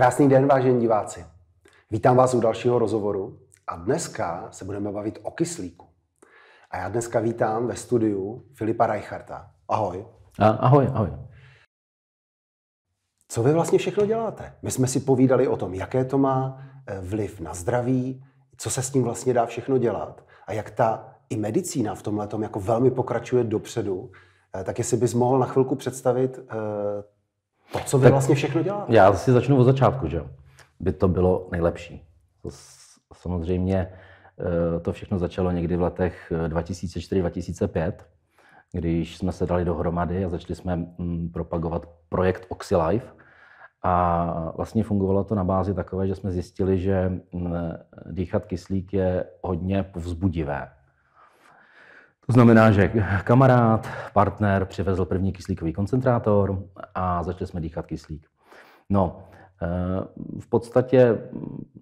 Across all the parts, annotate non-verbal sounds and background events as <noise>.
Krásný den, vážení diváci. Vítám vás u dalšího rozhovoru a dneska se budeme bavit o kyslíku. A já dneska vítám ve studiu Filipa Reicharta. Ahoj. A, ahoj, ahoj. Co vy vlastně všechno děláte? My jsme si povídali o tom, jaké to má eh, vliv na zdraví, co se s tím vlastně dá všechno dělat a jak ta i medicína v tomhle jako velmi pokračuje dopředu, eh, tak jestli bys mohl na chvilku představit eh, to, co vy tak vlastně všechno děláte. Já si začnu od začátku, že by to bylo nejlepší. To samozřejmě eh, to všechno začalo někdy v letech 2004-2005, eh, když jsme se dali dohromady a začali jsme mm, propagovat projekt OxyLife. A vlastně fungovalo to na bázi takové, že jsme zjistili, že mm, eh, dýchat kyslík je hodně povzbudivé to znamená, že kamarád, partner přivezl první kyslíkový koncentrátor a začali jsme dýchat kyslík. No, eh, v podstatě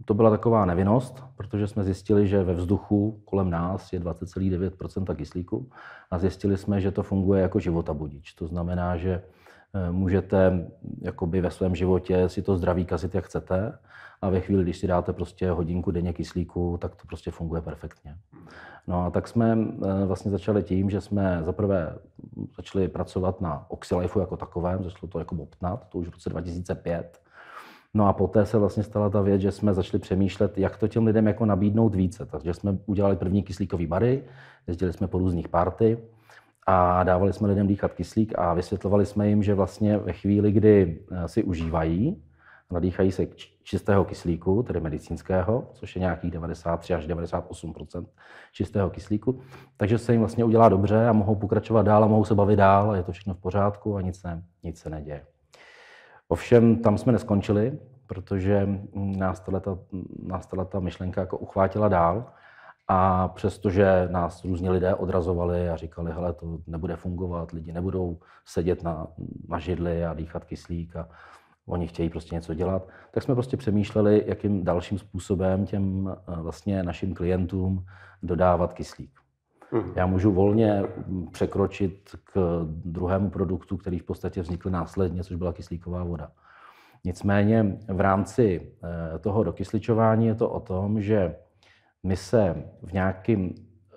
to byla taková nevinnost, protože jsme zjistili, že ve vzduchu kolem nás je 20,9 kyslíku a zjistili jsme, že to funguje jako životabudič. To znamená, že Eh, můžete jakoby ve svém životě si to zdraví kazit, jak chcete. A ve chvíli, když si dáte prostě hodinku denně kyslíku, tak to prostě funguje perfektně. No a tak jsme eh, vlastně začali tím, že jsme zaprvé začali pracovat na Oxylifeu jako takovém, začalo to jako obtnat, to už v roce 2005. No a poté se vlastně stala ta věc, že jsme začali přemýšlet, jak to těm lidem jako nabídnout více. Takže jsme udělali první kyslíkový bary, jezdili jsme po různých party, a dávali jsme lidem dýchat kyslík a vysvětlovali jsme jim, že vlastně ve chvíli, kdy eh, si užívají, nadýchají se čistého kyslíku, tedy medicínského, což je nějakých 93 až 98 čistého kyslíku, takže se jim vlastně udělá dobře a mohou pokračovat dál a mohou se bavit dál a je to všechno v pořádku a nic, ne, nic se neděje. Ovšem, tam jsme neskončili, protože mm, nás tato, mm, nás tato myšlenka jako uchvátila dál a přestože nás různě lidé odrazovali a říkali, hele, to nebude fungovat, lidi nebudou sedět na, na židli a dýchat kyslík a oni chtějí prostě něco dělat, tak jsme prostě přemýšleli, jakým dalším způsobem těm eh, vlastně našim klientům dodávat kyslík. Mhm. Já můžu volně překročit k druhému produktu, který v podstatě vznikl následně, což byla kyslíková voda. Nicméně v rámci eh, toho dokysličování je to o tom, že my se v nějakém eh,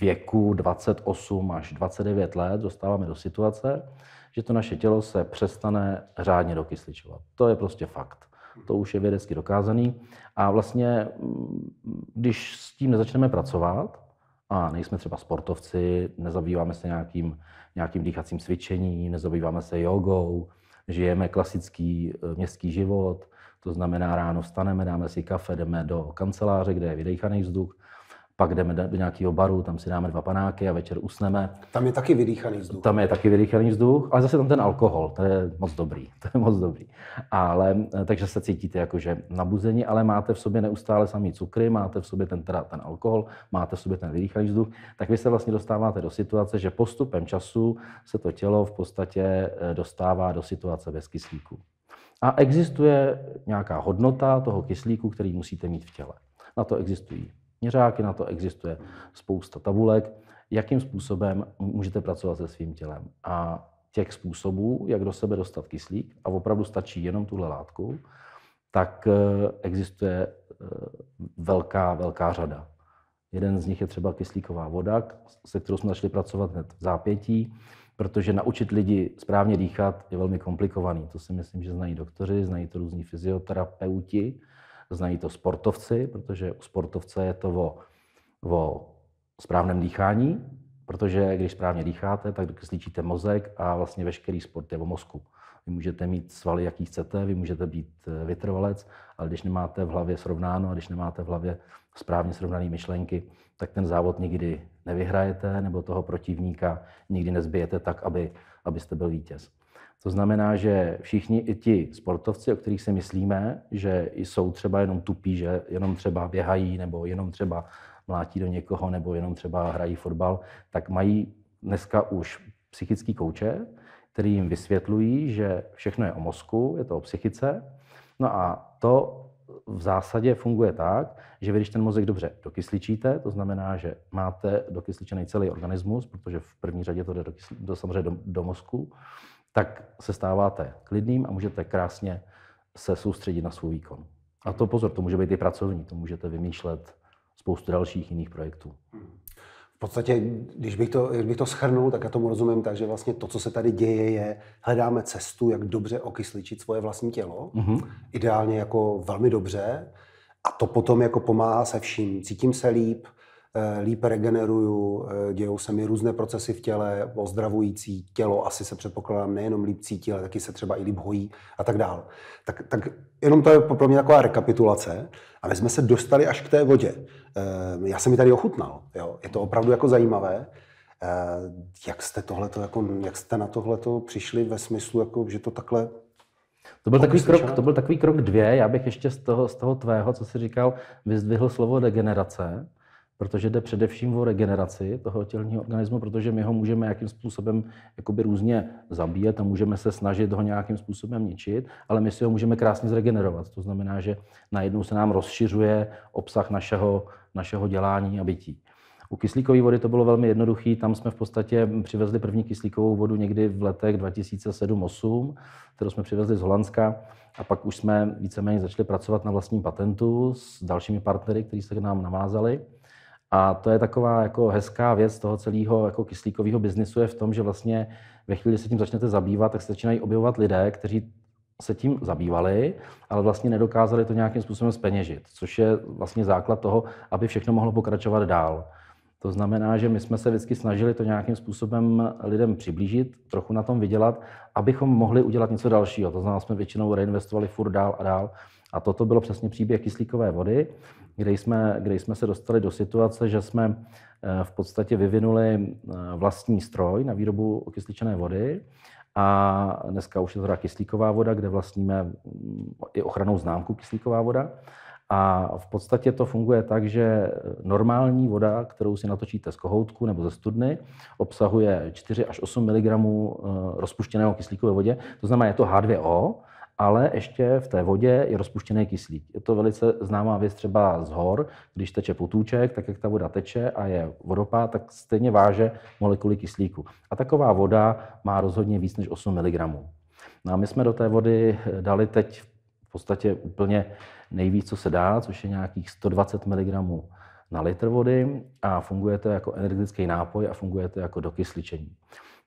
věku 28 až 29 let dostáváme do situace, že to naše tělo se přestane řádně dokysličovat. To je prostě fakt. To už je vědecky dokázaný. A vlastně, mm, když s tím nezačneme pracovat, a nejsme třeba sportovci, nezabýváme se nějakým, nějakým dýchacím cvičením, nezabýváme se jogou, žijeme klasický eh, městský život, to znamená, ráno vstaneme, dáme si kafe, jdeme do kanceláře, kde je vydechaný vzduch, pak jdeme do nějakého baru, tam si dáme dva panáky a večer usneme. Tam je taky vydýchaný vzduch. Tam je taky vydýchaný vzduch, ale zase tam ten alkohol, to je moc dobrý, <laughs> to je moc dobrý. Ale, eh, takže se cítíte jakože nabuzení, ale máte v sobě neustále samý cukry, máte v sobě ten, teda ten alkohol, máte v sobě ten vydýchaný vzduch, tak vy se vlastně dostáváte do situace, že postupem času se to tělo v podstatě eh, dostává do situace bez kyslíku. A existuje nějaká hodnota toho kyslíku, který musíte mít v těle. Na to existují měřáky, na to existuje spousta tabulek, jakým způsobem můžete pracovat se svým tělem. A těch způsobů, jak do sebe dostat kyslík, a opravdu stačí jenom tuhle látku, tak eh, existuje eh, velká, velká řada. Jeden z nich je třeba kyslíková voda, se kterou jsme začali pracovat hned v zápětí protože naučit lidi správně dýchat je velmi komplikovaný. To si myslím, že znají doktoři, znají to různí fyzioterapeuti, znají to sportovci, protože u sportovce je to o, o správném dýchání, protože když správně dýcháte, tak kyslíčíte mozek a vlastně veškerý sport je o mozku. Vy můžete mít svaly, jaký chcete, vy můžete být eh, vytrvalec, ale když nemáte v hlavě srovnáno a když nemáte v hlavě správně srovnané myšlenky, tak ten závod nikdy nevyhrajete nebo toho protivníka nikdy nezbijete tak, aby, abyste byl vítěz. To znamená, že všichni i ti sportovci, o kterých si myslíme, že jsou třeba jenom tupí, že jenom třeba běhají nebo jenom třeba mlátí do někoho nebo jenom třeba hrají fotbal, tak mají dneska už psychický kouče, který jim vysvětlují, že všechno je o mozku, je to o psychice. No a to v zásadě funguje tak, že vy, když ten mozek dobře dokysličíte, to znamená, že máte dokysličený celý organismus, protože v první řadě to jde do, do, samozřejmě do, do mozku, tak se stáváte klidným a můžete krásně se soustředit na svůj výkon. A to pozor, to může být i pracovní, to můžete vymýšlet spoustu dalších jiných projektů. Hmm v podstatě, když bych, to, když bych to schrnul, tak já tomu rozumím tak, že vlastně to, co se tady děje, je, hledáme cestu, jak dobře okysličit svoje vlastní tělo, mm-hmm. ideálně jako velmi dobře, a to potom jako pomáhá se vším. Cítím se líp, Eh, líp regeneruju, eh, dějou se mi různé procesy v těle, ozdravující tělo, asi se předpokládám nejenom líp cítí, ale taky se třeba i líp hojí a tak dál. Tak, tak jenom to je pro mě taková rekapitulace. A my jsme se dostali až k té vodě. Eh, já jsem ji tady ochutnal. Jo. Je to opravdu jako zajímavé. Jak jste, tohleto, jako, jak jste na tohleto přišli ve smyslu, jako, že to takhle to byl, takový krok, to byl takový krok dvě. Já bych ještě z toho, z toho tvého, co jsi říkal, vyzdvihl slovo degenerace protože jde především o regeneraci toho tělního organismu, protože my ho můžeme jakým způsobem jakoby různě zabíjet a můžeme se snažit ho nějakým způsobem ničit, ale my si ho můžeme krásně zregenerovat. To znamená, že najednou se nám rozšiřuje obsah našeho, našeho dělání a bytí. U kyslíkové vody to bylo velmi jednoduché. Tam jsme v podstatě přivezli první kyslíkovou vodu někdy v letech 2007-2008, kterou jsme přivezli z Holandska. A pak už jsme víceméně začali pracovat na vlastním patentu s dalšími partnery, kteří se k nám navázali. A to je taková jako hezká věc toho celého jako kyslíkového biznisu je v tom, že vlastně ve chvíli, kdy se tím začnete zabývat, tak se začínají objevovat lidé, kteří se tím zabývali, ale vlastně nedokázali to nějakým způsobem speněžit, což je vlastně základ toho, aby všechno mohlo pokračovat dál. To znamená, že my jsme se vždycky snažili to nějakým způsobem lidem přiblížit, trochu na tom vydělat, abychom mohli udělat něco dalšího. To znamená, jsme většinou reinvestovali furt dál a dál a toto bylo přesně příběh kyslíkové vody, kde jsme, kde jsme se dostali do situace, že jsme eh, v podstatě vyvinuli eh, vlastní stroj na výrobu okysličené vody a dneska už je to teda kyslíková voda, kde vlastníme mm, i ochranou známku kyslíková voda. A v podstatě to funguje tak, že normální voda, kterou si natočíte z kohoutku nebo ze studny, obsahuje 4 až 8 mg eh, rozpuštěného kyslíku ve vodě. To znamená, je to H2O, ale ještě v té vodě je rozpuštěný kyslík. Je to velice známá věc třeba z hor, když teče potůček, tak jak ta voda teče a je vodopád, tak stejně váže molekuly kyslíku. A taková voda má rozhodně víc než 8 mg. No a my jsme do té vody dali teď v podstatě úplně nejvíc, co se dá, což je nějakých 120 mg na litr vody a funguje to jako energetický nápoj a funguje to jako dokysličení.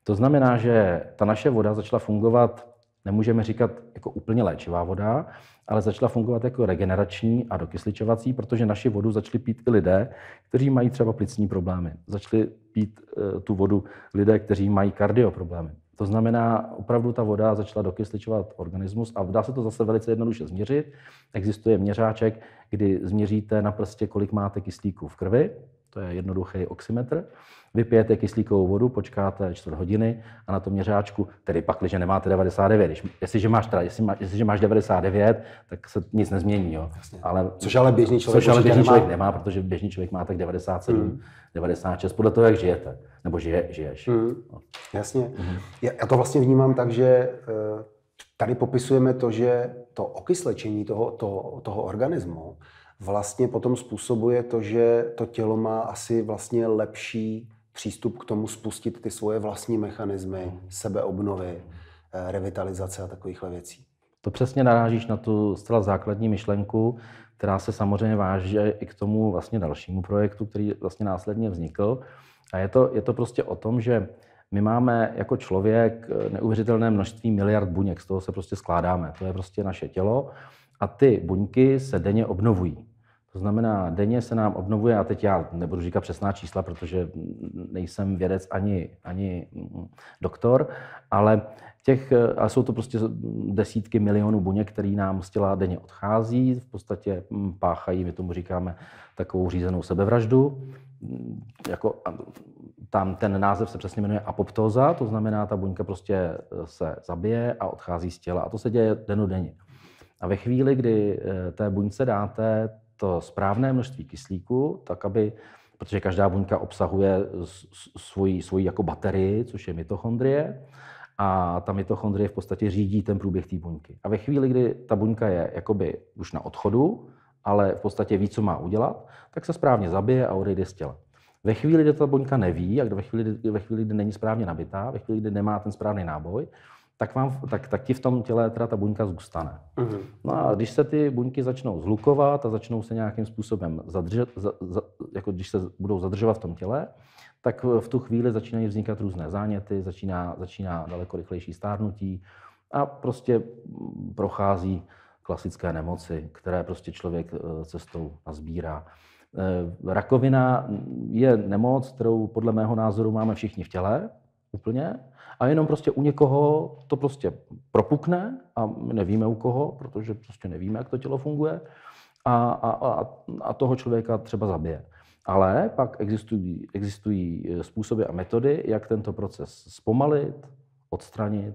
To znamená, že ta naše voda začala fungovat nemůžeme říkat jako úplně léčivá voda, ale začala fungovat jako regenerační a dokysličovací, protože naši vodu začali pít i lidé, kteří mají třeba plicní problémy. Začali pít eh, tu vodu lidé, kteří mají kardioproblémy. To znamená, opravdu ta voda začala dokysličovat organismus a dá se to zase velice jednoduše změřit. Existuje měřáček, kdy změříte na prstě, kolik máte kyslíku v krvi to je jednoduchý oximetr. Vypijete kyslíkovou vodu, počkáte čtvrt hodiny a na tom měřáčku, tedy pak, když nemáte 99, když, jestliže, máš, teda, jestli má, jestliže máš 99, tak se nic nezmění. Jo. Ale, což ale běžný člověk, což ale běžný člověk nemá, protože běžný člověk má tak 97, mm. 96, podle toho, jak žijete, nebo žije, žiješ. Mm. No. Jasně. Mm. Já to vlastně vnímám tak, že eh, tady popisujeme to, že to okyslečení toho, to, toho organismu vlastně potom způsobuje to, že to tělo má asi vlastně lepší přístup k tomu spustit ty svoje vlastní mechanismy, mhm. sebeobnovy, eh, revitalizace a takovýchhle věcí. To přesně narážíš na tu zcela základní myšlenku, která se samozřejmě váže i k tomu vlastně dalšímu projektu, který vlastně následně vznikl. A je to, je to prostě o tom, že my máme jako člověk eh, neuvěřitelné množství miliard buněk, z toho se prostě skládáme. To je prostě naše tělo a ty buňky se denně obnovují. To znamená, denně se nám obnovuje, a teď já nebudu říkat přesná čísla, protože nejsem vědec ani, ani mm, doktor, ale těch, a jsou to prostě desítky milionů buněk, které nám z těla denně odchází, v podstatě mm, páchají, my tomu říkáme, takovou řízenou sebevraždu. Mm, jako, tam ten název se přesně jmenuje apoptóza, to znamená, ta buňka prostě se zabije a odchází z těla. A to se děje denodenně. denně. A ve chvíli, kdy eh, té buňce dáte to správné množství kyslíku, tak aby, protože každá buňka obsahuje svoji, svoji jako baterii, což je mitochondrie, a ta mitochondrie v podstatě řídí ten průběh té buňky. A ve chvíli, kdy ta buňka je jakoby už na odchodu, ale v podstatě ví, co má udělat, tak se správně zabije a odejde z těla. Ve chvíli, kdy ta buňka neví a ve chvíli, ve chvíli, kdy není správně nabitá, ve chvíli, kdy nemá ten správný náboj, tak, vám, tak, tak ti v tom těle teda ta buňka zůstane. Mm-hmm. No a když se ty buňky začnou zlukovat a začnou se nějakým způsobem zadržet, za, za, jako když se budou zadržovat v tom těle, tak v tu chvíli začínají vznikat různé záněty, začíná, začíná daleko rychlejší stárnutí a prostě prochází klasické nemoci, které prostě člověk e, cestou nazbírá. E, rakovina je nemoc, kterou podle mého názoru máme všichni v těle, úplně. A jenom prostě u někoho to prostě propukne a nevíme u koho, protože prostě nevíme, jak to tělo funguje a, a, a toho člověka třeba zabije. Ale pak existují, existují eh, způsoby a metody, jak tento proces zpomalit, odstranit,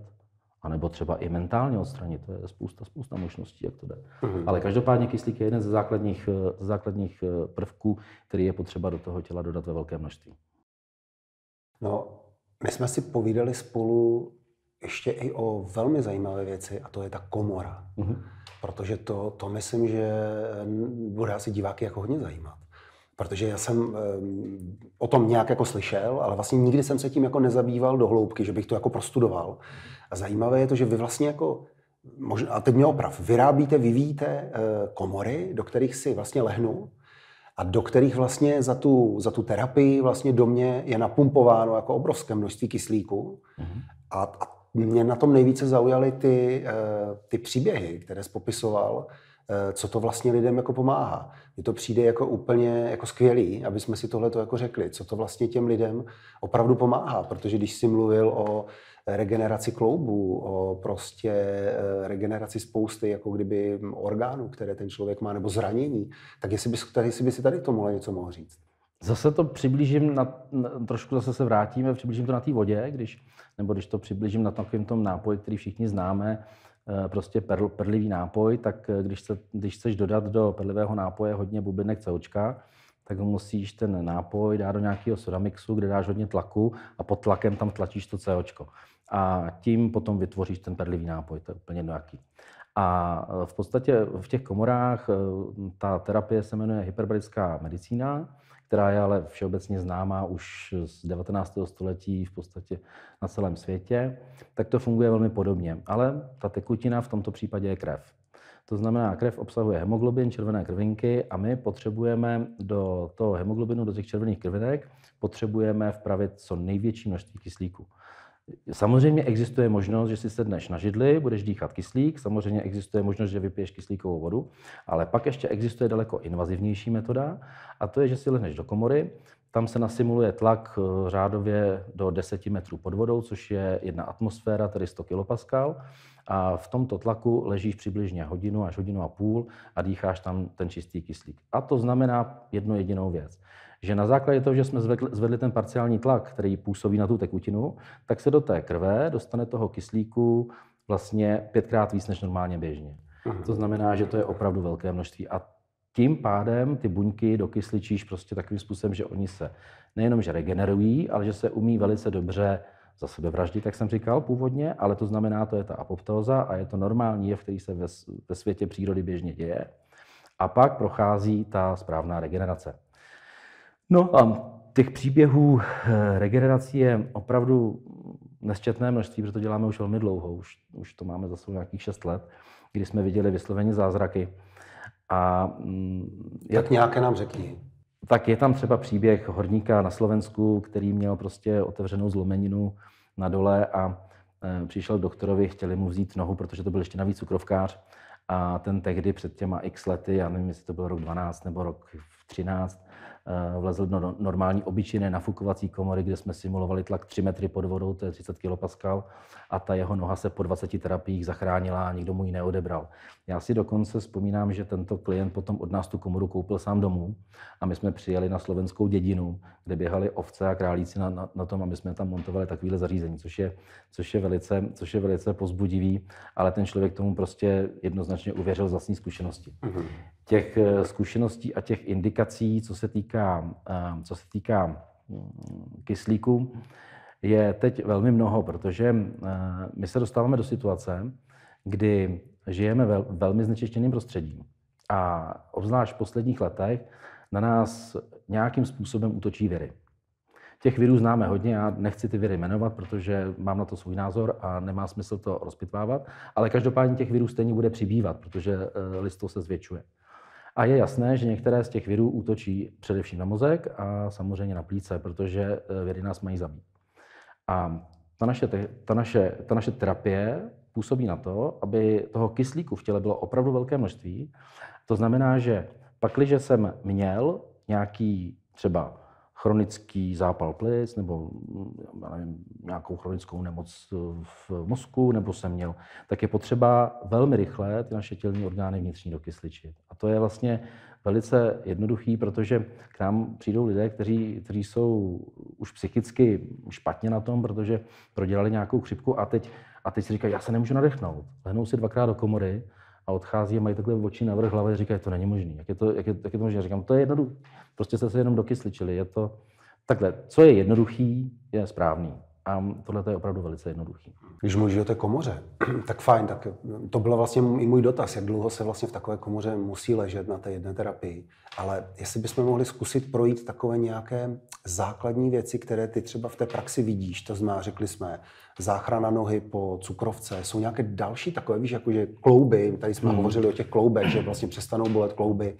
anebo třeba i mentálně odstranit. To je spousta, spousta možností, jak to jde. Mm-hmm. Ale každopádně kyslík je jeden ze základních, eh, základních eh, prvků, který je potřeba do toho těla dodat ve velké množství. No, my jsme si povídali spolu ještě i o velmi zajímavé věci, a to je ta komora. Mm-hmm. Protože to, to myslím, že bude asi diváky jako hodně zajímat. Protože já jsem o tom nějak jako slyšel, ale vlastně nikdy jsem se tím jako nezabýval do hloubky, že bych to jako prostudoval. A zajímavé je to, že vy vlastně jako a teď mě oprav, vyrábíte, vyvíjíte eh, komory, do kterých si vlastně lehnu a do kterých vlastně za tu, za tu terapii vlastně do mě je napumpováno jako obrovské množství kyslíku. Mm-hmm. A, a mě na tom nejvíce zaujaly ty, eh, ty příběhy, které jsi popisoval, eh, co to vlastně lidem jako pomáhá. Mně to přijde jako úplně jako skvělý, aby jsme si tohle jako řekli, co to vlastně těm lidem opravdu pomáhá, protože když jsi mluvil o regeneraci kloubů, o prostě eh, regeneraci spousty jako kdyby mm, orgánů, které ten člověk má, nebo zranění, tak jestli by, jestli by si tady mohl něco mohl říct. Zase to přiblížím, na, trošku zase se vrátíme, přiblížím to na té vodě, když, nebo když to přiblížím na takovým tom nápoji, který všichni známe, eh, prostě perl, perlivý nápoj, tak eh, když, se, když chceš dodat do perlivého nápoje hodně bublinek COčka, tak ho musíš ten nápoj dát do nějakého sodamixu, kde dáš hodně tlaku a pod tlakem tam tlačíš to COčko. A tím potom vytvoříš ten perlivý nápoj, to je úplně nějaký. A e, v podstatě v těch komorách e, ta terapie se jmenuje hyperbarická medicína, která je ale všeobecně známá už z 19. století v podstatě na celém světě, tak to funguje velmi podobně. Ale ta tekutina v tomto případě je krev. To znamená, krev obsahuje hemoglobin, červené krvinky a my potřebujeme do toho hemoglobinu, do těch červených krvinek, potřebujeme vpravit co největší množství kyslíku. Samozřejmě existuje možnost, že si sedneš na židli, budeš dýchat kyslík, samozřejmě existuje možnost, že vypiješ kyslíkovou vodu, ale pak ještě existuje daleko invazivnější metoda a to je, že si lehneš do komory, tam se nasimuluje tlak eh, řádově do 10 metrů pod vodou, což je jedna atmosféra, tedy 100 kPa. A v tomto tlaku ležíš přibližně hodinu až hodinu a půl a dýcháš tam ten čistý kyslík. A to znamená jednu jedinou věc, že na základě toho, že jsme zvedli ten parciální tlak, který působí na tu tekutinu, tak se do té krve dostane toho kyslíku vlastně pětkrát víc než normálně běžně. To znamená, že to je opravdu velké množství a tím pádem ty buňky dokysličíš prostě takovým způsobem, že oni se nejenom, že regenerují, ale že se umí velice dobře za sebe vraždit, jak jsem říkal původně, ale to znamená, to je ta apoptóza a je to normální jev, který se ve, ve světě přírody běžně děje. A pak prochází ta správná regenerace. No a těch příběhů eh, regenerací je opravdu nesčetné množství, protože to děláme už velmi dlouho, už, už to máme za sebou nějakých 6 let, kdy jsme viděli vysloveně zázraky. A mm, jak, tak nějaké nám řekni. Tak je tam třeba příběh horníka na Slovensku, který měl prostě otevřenou zlomeninu na dole a e, přišel k doktorovi, chtěli mu vzít nohu, protože to byl ještě navíc cukrovkář. A ten tehdy před těma x lety, já nevím, jestli to byl rok 12 nebo rok 13, Eh, vlezl do no-, normální obyčejné nafukovací komory, kde jsme simulovali tlak 3 metry pod vodou, to je 30 kPa, a ta jeho noha se po 20 terapiích zachránila a nikdo mu ji neodebral. Já si dokonce vzpomínám, že tento klient potom od nás tu komoru koupil sám domů a my jsme přijeli na slovenskou dědinu, kde běhali ovce a králíci na, na, na tom a my jsme tam montovali takovýhle zařízení, což je, což, je velice, což je velice pozbudivý, ale ten člověk tomu prostě jednoznačně uvěřil z vlastní zkušenosti. Mm-hmm. Těch eh, zkušeností a těch indikací, co se týká, eh, co se týká mm, kyslíku, je teď velmi mnoho, protože eh, my se dostáváme do situace, kdy žijeme ve velmi znečištěným prostředím A obzvlášť v posledních letech na nás nějakým způsobem útočí viry. Těch virů známe hodně, já nechci ty viry jmenovat, protože mám na to svůj názor a nemá smysl to rozpitvávat, ale každopádně těch virů stejně bude přibývat, protože eh, listo se zvětšuje. A je jasné, že některé z těch virů útočí především na mozek a samozřejmě na plíce, protože eh, viry nás mají zabít. A ta naše, ta naše, ta naše terapie působí na to, aby toho kyslíku v těle bylo opravdu velké množství. To znamená, že pakliže jsem měl nějaký třeba chronický zápal plic nebo mm, nevím, nějakou chronickou nemoc eh, v mozku, nebo jsem měl, tak je potřeba velmi rychle ty naše tělní orgány vnitřní dokysličit. A to je vlastně velice jednoduchý, protože k nám přijdou lidé, kteří, kteří jsou už psychicky špatně na tom, protože prodělali nějakou chřipku a teď, a teď si říkají, já se nemůžu nadechnout. Lehnou si dvakrát do komory a odchází a mají takhle oči na vrch hlavy a říkají, to není možné. Jak je to, jak je, jak je to možné? Říkám, to je jednoduché. Prostě jste se jenom dokysličili. Je to, Takhle, co je jednoduchý, je správný. A tohle je opravdu velice jednoduché. Když mluvíš o té komoře, <clears throat> tak fajn, tak to byl vlastně i můj dotaz, jak dlouho se vlastně v takové komoře musí ležet na té jedné terapii. Ale jestli bychom mohli zkusit projít takové nějaké základní věci, které ty třeba v té praxi vidíš, to znamená, řekli jsme, záchrana nohy po cukrovce, jsou nějaké další takové, víš, jakože klouby, tady jsme hmm. hovořili o těch kloubech, že vlastně přestanou bolet klouby,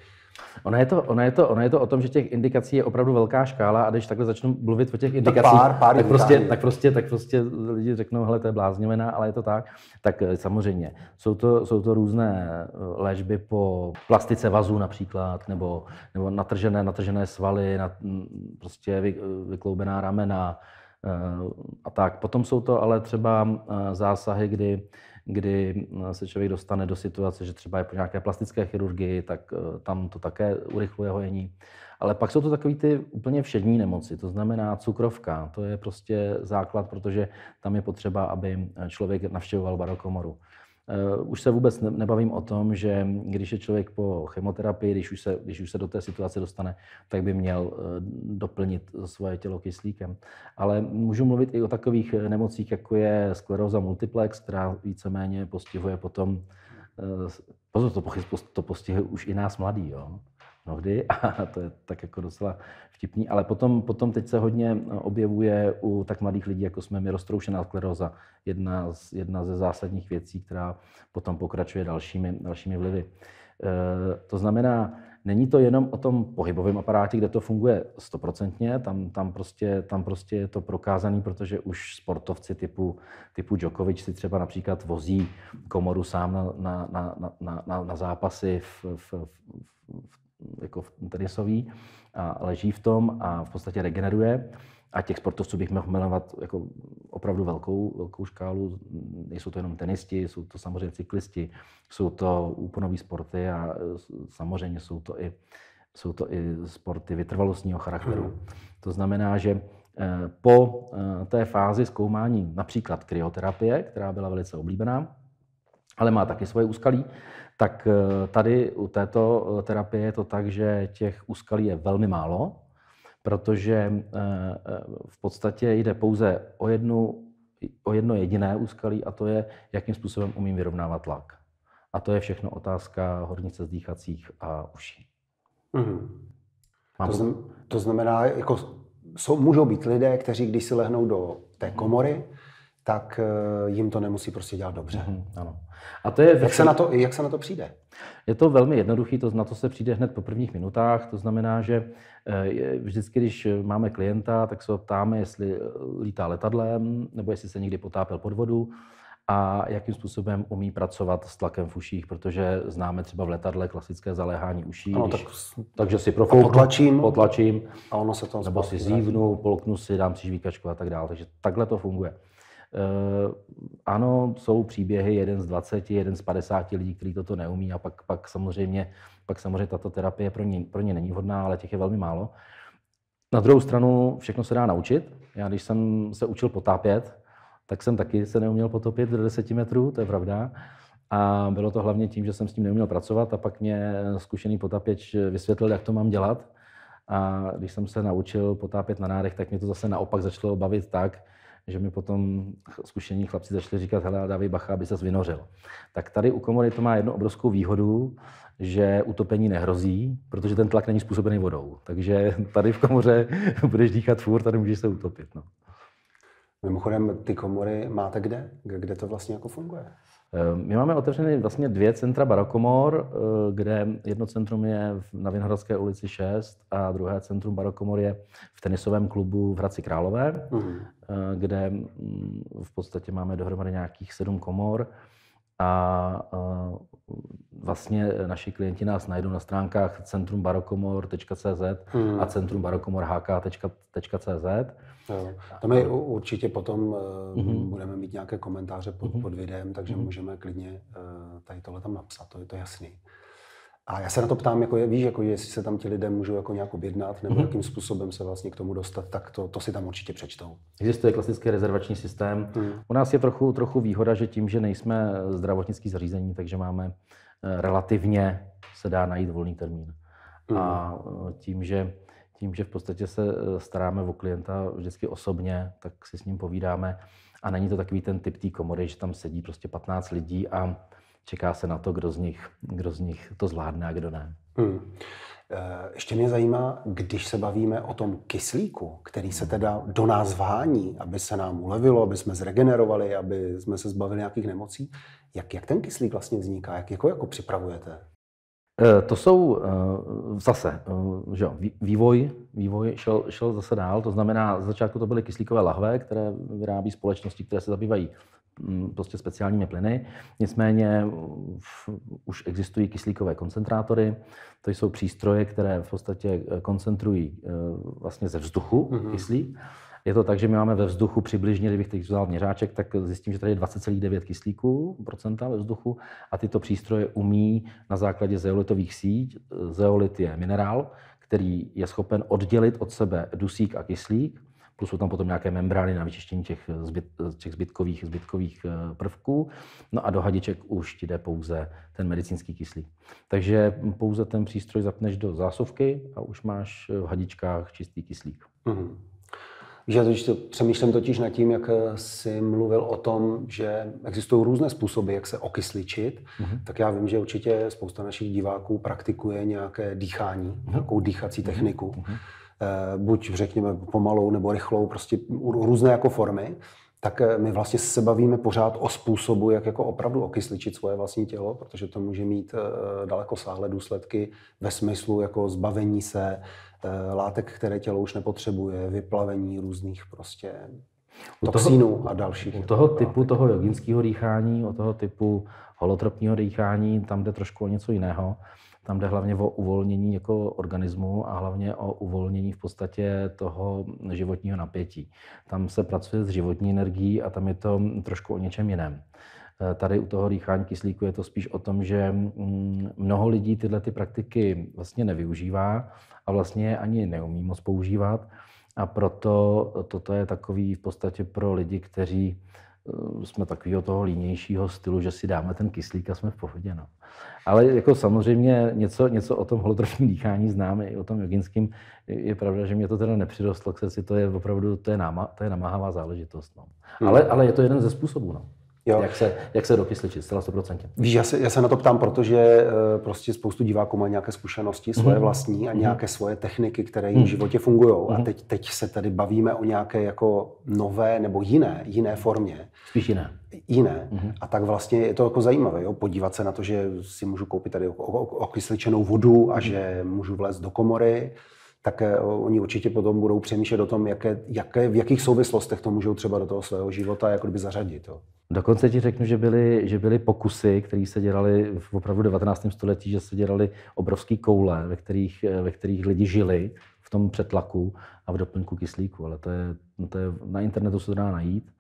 Ono je, to, ono, je to, ono je to o tom, že těch indikací je opravdu velká škála a když takhle začnu mluvit o těch indikacích, tak, pár, pár tak, prostě, tak, prostě, tak prostě lidi řeknou, hele, to je blázněvená, ale je to tak. Tak eh, samozřejmě. Jsou to, jsou to různé eh, léčby po plastice vazů například, nebo, nebo natržené, natržené svaly, na, mm, prostě vy, eh, vykloubená ramena a tak. Potom jsou to ale třeba zásahy, kdy kdy mm, se člověk dostane do situace, že třeba je po nějaké plastické chirurgii, tak eh, tam to také urychluje hojení. Ale pak jsou to takové ty úplně všední nemoci, to znamená cukrovka, to je prostě základ, protože tam je potřeba, aby eh, člověk navštěvoval barokomoru. Eh, už se vůbec nebavím o tom, že když je člověk po chemoterapii, když už se, když už se do té situace dostane, tak by měl eh, doplnit svoje tělo kyslíkem. Ale můžu mluvit i o takových eh, nemocích, jako je skleróza multiplex, která víceméně postihuje potom Pozor, to, to postihuje už i nás mladý. Jo? mnohdy <laughs> a to je tak jako docela vtipný, ale potom, potom teď se hodně eh, objevuje u tak mladých lidí, jako jsme my, roztroušená skleroza, jedna, z, jedna ze zásadních věcí, která potom pokračuje dalšími, dalšími vlivy. E, to znamená, není to jenom o tom pohybovém aparátě, kde to funguje stoprocentně, tam, tam, prostě, tam prostě je to prokázaný, protože už sportovci typu, typu Djokovic si třeba například vozí komoru sám na, na, na, na, na, na zápasy v, v, v, v jako tenisový a leží v tom a v podstatě regeneruje. A těch sportovců bych mohl jmenovat jako opravdu velkou, velkou škálu. Nejsou to jenom tenisti, jsou to samozřejmě cyklisti, jsou to úplnový sporty a e, samozřejmě jsou to i, jsou to i sporty vytrvalostního charakteru. Hmm. To znamená, že e, po e, té fázi zkoumání například kryoterapie, která byla velice oblíbená, ale má taky svoje úskalí, tak eh, tady u této eh, terapie je to tak, že těch úskalí je velmi málo, protože eh, v podstatě jde pouze o, jednu, o jedno jediné úskalí a to je, jakým způsobem umím vyrovnávat tlak. A to je všechno otázka hornice zdýchacích a uší. Mm-hmm. Mám to, znamená, to znamená, jako jsou, můžou být lidé, kteří, když si lehnou do té komory, tak eh, jim to nemusí prostě dělat dobře. Mm, ano. A to je jak, věcí... se na to, jak se na to přijde? Je to velmi jednoduché. to na to se přijde hned po prvních minutách. To znamená, že eh, vždycky, když máme klienta, tak se ho ptáme, jestli eh, lítá letadlem, nebo jestli se někdy potápěl pod vodu a jakým způsobem umí pracovat s tlakem v uších, protože známe třeba v letadle klasické zaléhání uší, ano, když, tak, takže si profouknu, potlačím, potlačím a ono se to nebo si zívnu, polknu si, dám si žvíkačku a tak dále. Takže takhle to funguje. Eh, ano, jsou příběhy jeden z 20, jeden z 50 lidí, kteří toto neumí a pak, pak, samozřejmě, pak samozřejmě tato terapie pro ně, pro ně není vhodná, ale těch je velmi málo. Na druhou stranu všechno se dá naučit. Já když jsem se učil potápět, tak jsem taky se neuměl potopit do 10 metrů, to je pravda. A bylo to hlavně tím, že jsem s tím neuměl pracovat a pak mě zkušený potapěč vysvětlil, jak to mám dělat. A když jsem se naučil potápět na nádech, tak mě to zase naopak začalo bavit tak, že mi potom zkušení chlapci začali říkat, hele, dávej bacha, aby se vynořil. Tak tady u komory to má jednu obrovskou výhodu, že utopení nehrozí, protože ten tlak není způsobený vodou. Takže tady v komoře <laughs> budeš dýchat furt, tady můžeš se utopit. No. Mimochodem, ty komory máte kde? Kde to vlastně jako funguje? Eh, my máme otevřené vlastně dvě centra Barokomor, eh, kde jedno centrum je na Vinohradské ulici 6 a druhé centrum Barokomor je v tenisovém klubu v Hradci Králové, mhm. eh, mm. kde v podstatě máme dohromady nějakých sedm komor a vlastně naši klienti nás najdou na stránkách centrumbarokomor.cz hmm. a centrumbarokomorhk.cz. To Tam je určitě potom mm-hmm. budeme mít nějaké komentáře pod, mm-hmm. pod videem, takže mm-hmm. můžeme klidně eh, tady tohle tam napsat, to je to jasný. A já se na to ptám, jako je, víš, jako jestli se tam ti lidé můžou jako nějak objednat, nebo mm-hmm. jakým způsobem se vlastně k tomu dostat, tak to, to si tam určitě přečtou. Existuje klasický rezervační systém. Mm. U nás je trochu, trochu výhoda, že tím, že nejsme zdravotnický zařízení, takže máme eh, relativně se dá najít volný termín. Mm. A eh, tím, že tím, že v podstatě se eh, staráme o klienta vždycky osobně, tak si s ním povídáme. A není to takový ten typ té komory, že tam sedí prostě 15 lidí a čeká se na to, kdo z nich, kdo z nich to zvládne a kdo ne. Hmm. Eh, ještě mě zajímá, když se bavíme o tom kyslíku, který se teda do nás vhání, aby se nám ulevilo, aby jsme zregenerovali, aby jsme se zbavili nějakých nemocí, jak, jak ten kyslík vlastně vzniká, jak jako, jako připravujete? Eh, to jsou eh, zase, že jo, vývoj, vývoj šel, šel zase dál, to znamená, z začátku to byly kyslíkové lahve, které vyrábí společnosti, které se zabývají prostě speciálními plyny. Nicméně v, už existují kyslíkové koncentrátory. To jsou přístroje, které v podstatě e, koncentrují e, vlastně ze vzduchu mm-hmm. kyslík. Je to tak, že my máme ve vzduchu přibližně, kdybych teď vzal měřáček, tak zjistím, že tady je 20,9 kyslíků procenta ve vzduchu a tyto přístroje umí na základě zeolitových síť, e, zeolit je minerál, který je schopen oddělit od sebe dusík a kyslík, plus jsou tam potom nějaké membrány na vyčištění těch, zbyt, těch zbytkových, zbytkových eh, prvků. No a do hadiček už ti jde pouze ten medicínský kyslík. Takže pouze ten přístroj zapneš do zásuvky a už máš eh, v hadičkách čistý kyslík. Mm-hmm. Já to přemýšlím totiž nad tím, jak eh, jsi mluvil o tom, že existují různé způsoby, jak se okysličit. Mm-hmm. Tak já vím, že určitě spousta našich diváků praktikuje nějaké dýchání, mm-hmm. nějakou dýchací mhm. techniku. Mm-hmm. Eh, buď řekněme pomalou nebo rychlou, prostě různé jako formy, tak eh, my vlastně se bavíme pořád o způsobu, jak jako opravdu okysličit svoje vlastní tělo, protože to může mít eh, daleko sáhlé důsledky ve smyslu jako zbavení se látek, které tělo už nepotřebuje, vyplavení různých prostě toxinů a dalších. U toho jako typu látek. toho joginského dýchání, u toho typu holotropního dýchání, tam jde trošku o něco jiného. Tam jde hlavně o uvolnění jako organismu a hlavně o uvolnění v podstatě toho životního napětí. Tam se pracuje s životní energií a tam je to trošku o něčem jiném. Eh, tady u toho rýchání kyslíku je to spíš o tom, že mm, mnoho lidí tyhle ty praktiky vlastně nevyužívá a vlastně je ani neumí moc používat. A proto toto je takový v podstatě pro lidi, kteří Eh, jsme takového toho línějšího stylu, že si dáme ten kyslík a jsme v pohodě. No. Ale jako samozřejmě něco, něco o tom holotropním dýchání známe, i o tom joginském. Je pravda, že mě to teda nepřirostlo k srdci, to je opravdu to je náma, to je namáhavá záležitost. No. Hmm. Ale, ale je to jeden ze způsobů. No. Jo. Jak, se, jak se dokysličit, zcela 100%. Víš, já se, já se na to ptám, protože eh, prostě spoustu diváků má nějaké zkušenosti, svoje mm-hmm. vlastní a mhm. nějaké mm-hmm. svoje techniky, které jim v mhm. životě fungují. Mm-hmm. A mhm. teď, teď se tady bavíme o nějaké jako nové nebo jiné, jiné formě. Spíš jiné. Jiné. Mm-hmm. A tak vlastně je to jako zajímavé, jo? podívat se na to, že si můžu koupit tady okysličenou vodu a mm-hmm. že můžu vlézt do komory tak eh, oni určitě potom budou přemýšlet o tom, jaké, jaké, v jakých souvislostech to můžou třeba do toho svého života jako by zařadit. Jo. Dokonce ti řeknu, že byly, že byly pokusy, které se dělaly v opravdu 19. století, že se dělaly obrovské koule, ve kterých, eh, ve kterých lidi žili v tom přetlaku a v doplňku kyslíku, ale to je, no to je na internetu se dá najít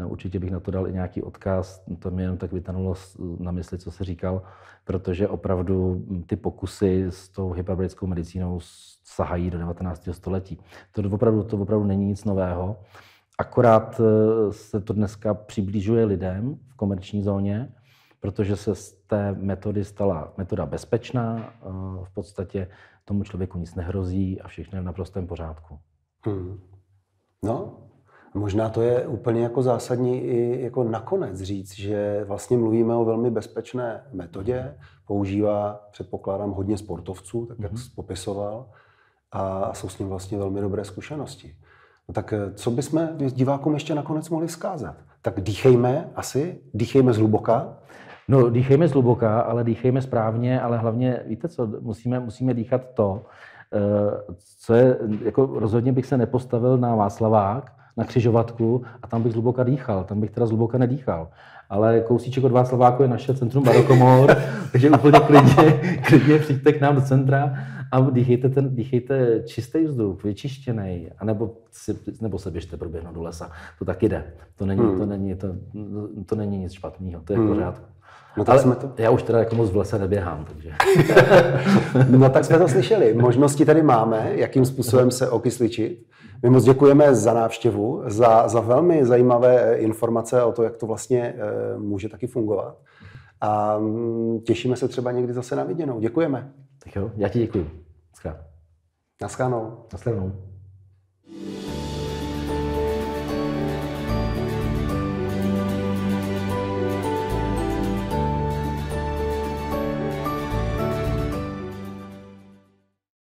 Eh, určitě bych na to dal i nějaký odkaz, to mě jenom tak vytanulo na mysli, co se říkal, protože opravdu hm, ty pokusy s tou hyperbolickou medicínou sahají do 19. století. To opravdu, to opravdu není nic nového. Akorát eh, se to dneska přiblížuje lidem v komerční zóně, protože se z té metody stala metoda bezpečná, eh, v podstatě tomu člověku nic nehrozí a všechno je v naprostém pořádku. Hmm. No, Možná to je úplně jako zásadní i jako nakonec říct, že vlastně mluvíme o velmi bezpečné metodě, používá, předpokládám, hodně sportovců, tak jak mm-hmm. popisoval, a jsou s ním vlastně velmi dobré zkušenosti. No tak eh, co bychom divákům ještě nakonec mohli vzkázat? Tak dýchejme asi, dýchejme zhluboka. No, dýchejme zhluboka, ale dýchejme správně, ale hlavně, víte co, musíme, musíme dýchat to, eh, co je, jako rozhodně bych se nepostavil na Václavák, na křižovatku a tam bych zhluboka dýchal, tam bych teda zhluboka nedýchal. Ale kousíček od Václaváku je naše centrum Barokomor, <laughs> takže úplně klidně, <laughs> klidně přijďte k nám do centra a dýchejte, ten, dýchejte čistý vzduch, vyčištěný, anebo si, nebo se běžte proběhnout do lesa. To taky jde. To není, hmm. to není, to, to není nic špatného, to je v hmm. pořádku. No tak Ale jsme to... Já už teda jako moc v lese neběhám, takže... <laughs> no tak jsme to slyšeli. Možnosti tady máme, jakým způsobem se okysličit. My moc děkujeme za návštěvu, za, za velmi zajímavé eh, informace o to, jak to vlastně e, může taky fungovat. A mm, těšíme se třeba někdy zase na viděnou. Děkujeme. Tak jo, já ti děkuji. Naschledanou. Naschledanou.